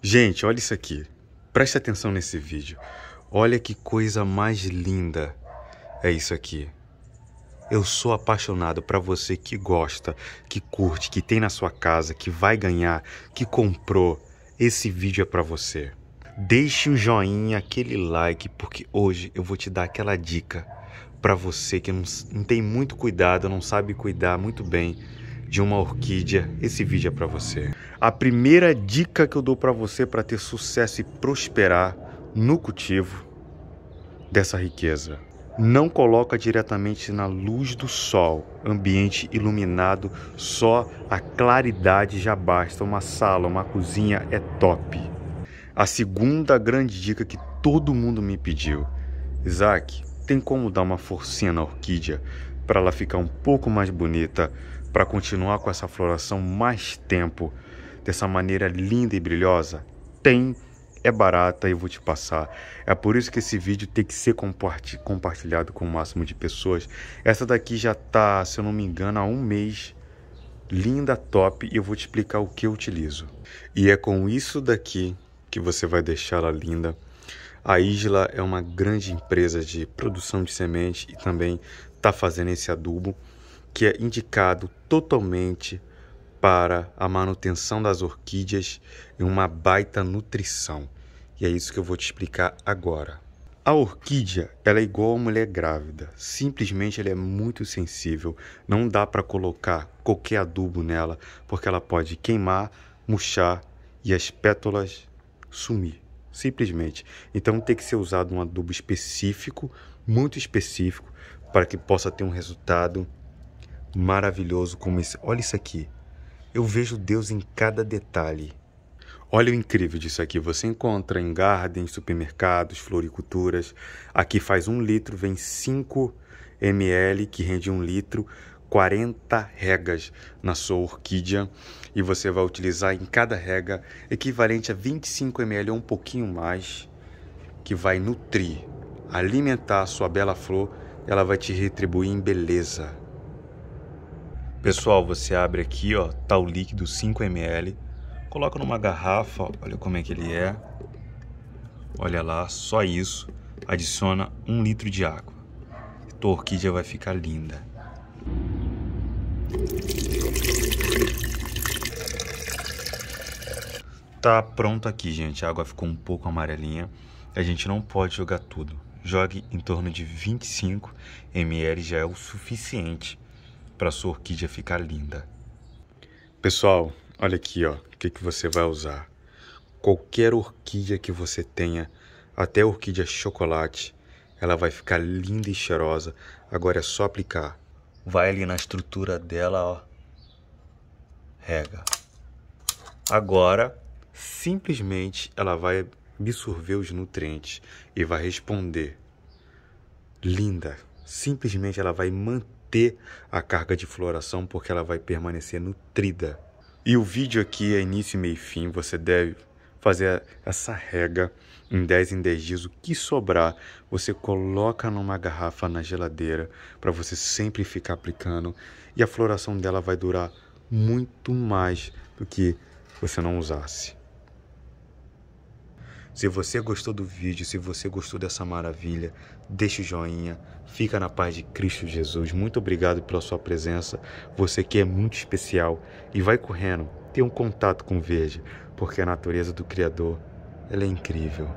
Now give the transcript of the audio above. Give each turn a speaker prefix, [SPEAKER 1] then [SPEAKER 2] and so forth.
[SPEAKER 1] Gente, olha isso aqui. Preste atenção nesse vídeo. Olha que coisa mais linda é isso aqui. Eu sou apaixonado para você que gosta, que curte, que tem na sua casa, que vai ganhar, que comprou. Esse vídeo é para você. Deixe um joinha, aquele like, porque hoje eu vou te dar aquela dica para você que não, não tem muito cuidado, não sabe cuidar muito bem de uma orquídea, esse vídeo é para você. A primeira dica que eu dou para você para ter sucesso e prosperar no cultivo dessa riqueza. Não coloca diretamente na luz do sol, ambiente iluminado, só a claridade já basta. Uma sala, uma cozinha é top. A segunda grande dica que todo mundo me pediu. Isaac, tem como dar uma forcinha na orquídea para ela ficar um pouco mais bonita, para continuar com essa floração mais tempo, dessa maneira linda e brilhosa? Tem, é barata e vou te passar. É por isso que esse vídeo tem que ser compartilhado com o máximo de pessoas. Essa daqui já está, se eu não me engano, há um mês linda, top, e eu vou te explicar o que eu utilizo. E é com isso daqui que você vai deixar ela linda. A Isla é uma grande empresa de produção de sementes e também está fazendo esse adubo que é indicado totalmente para a manutenção das orquídeas e uma baita nutrição. E é isso que eu vou te explicar agora. A orquídea, ela é igual a mulher grávida. Simplesmente ela é muito sensível. Não dá para colocar qualquer adubo nela, porque ela pode queimar, murchar e as pétalas sumir. Simplesmente. Então tem que ser usado um adubo específico, muito específico, para que possa ter um resultado maravilhoso como esse. Olha isso aqui. Eu vejo Deus em cada detalhe. Olha o incrível disso aqui. Você encontra em garden, supermercados, floriculturas. Aqui faz um litro, vem 5 ml, que rende um litro, 40 regas na sua orquídea. E você vai utilizar em cada rega equivalente a 25 ml ou um pouquinho mais, que vai nutrir, alimentar a sua bela flor. Ela vai te retribuir em beleza. Pessoal, você abre aqui, ó, tá o líquido 5ml, coloca numa garrafa, olha como é que ele é, olha lá, só isso, adiciona um litro de água. Tua orquídea vai ficar linda. Tá pronto aqui, gente, a água ficou um pouco amarelinha, a gente não pode jogar tudo. Jogue em torno de 25 ml já é o suficiente para sua orquídea ficar linda. Pessoal, olha aqui, ó, o que, que você vai usar. Qualquer orquídea que você tenha, até orquídea chocolate, ela vai ficar linda e cheirosa. Agora é só aplicar. Vai ali na estrutura dela, ó. Rega. Agora, simplesmente ela vai absorver os nutrientes e vai responder. Linda. Simplesmente ela vai manter manter a carga de floração porque ela vai permanecer nutrida. E o vídeo aqui é início, meio e fim, você deve fazer essa rega em 10 em 10 dias, o que sobrar, você coloca numa garrafa na geladeira para você sempre ficar aplicando e a floração dela vai durar muito mais do que você não usasse. Se você gostou do vídeo, se você gostou dessa maravilha, deixa o joinha, fica na paz de Cristo Jesus. Muito obrigado pela sua presença. Você que é muito especial e vai correndo, tenha um contato com o verde, porque a natureza do Criador, ela é incrível.